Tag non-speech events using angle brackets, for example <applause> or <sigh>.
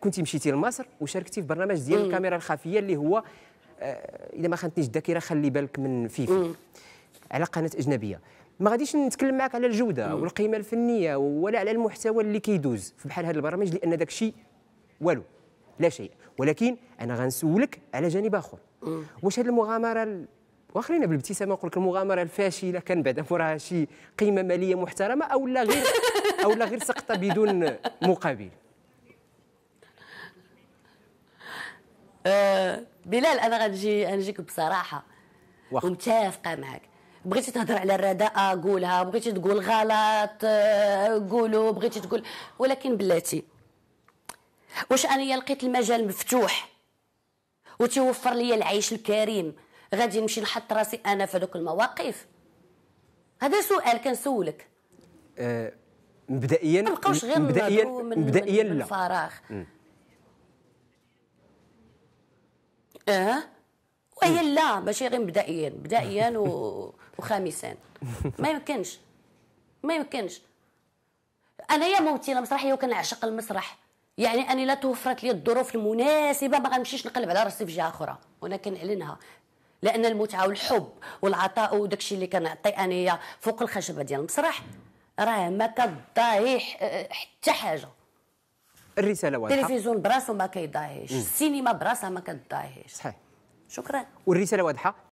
كنت مشيتي لمصر وشاركتي في برنامج ديال الكاميرا الخفيه اللي هو آه، اذا ما خانتنيش الذاكره خلي بالك من فيفي على قناه اجنبيه ما غاديش نتكلم معك على الجوده والقيمه الفنيه ولا على المحتوى اللي كيدوز في بحال هذا البرامج لان داك الشيء والو لا شيء ولكن انا غنسولك على جانب اخر واش هذه المغامره ال... واخرين بالابتسامه نقول لك المغامره الفاشله كان بعد وراها شي قيمه ماليه محترمه او لا غير <laughs> او لا غير سقطه بدون مقابل آه بلال انا غنجي غنجيك بصراحه ومتفقه معك بغيتي تهضر على الرداءة قولها بغيتي تقول غلط آه، قولوا بغيتي تقول ولكن بلاتي واش انا لقيت المجال مفتوح وتوفر لي العيش الكريم غادي نمشي نحط راسي انا في هذوك المواقف هذا سؤال كنسولك أه مبدئيا مبدئيا مبدئيا لا الفراغ اه وهي لا ماشي غير مبدئيا مبدئيا <laughs> وخامسا ما يمكنش ما يمكنش انا يا ممثله مسرحيه وكنعشق المسرح يعني انا لا توفرت لي الظروف المناسبه ما غنمشيش نقلب على راسي في جهه اخرى وانا كنعلنها لان المتعه والحب والعطاء وداكشي اللي كنعطي انايا فوق الخشبه ديال المسرح راه ما كضايح أه، حتى حاجه الرساله واضحه التلفزيون براسه ما كيضاهيش السينما براسها ما كتضاهيش صحيح شكرا والرساله واضحه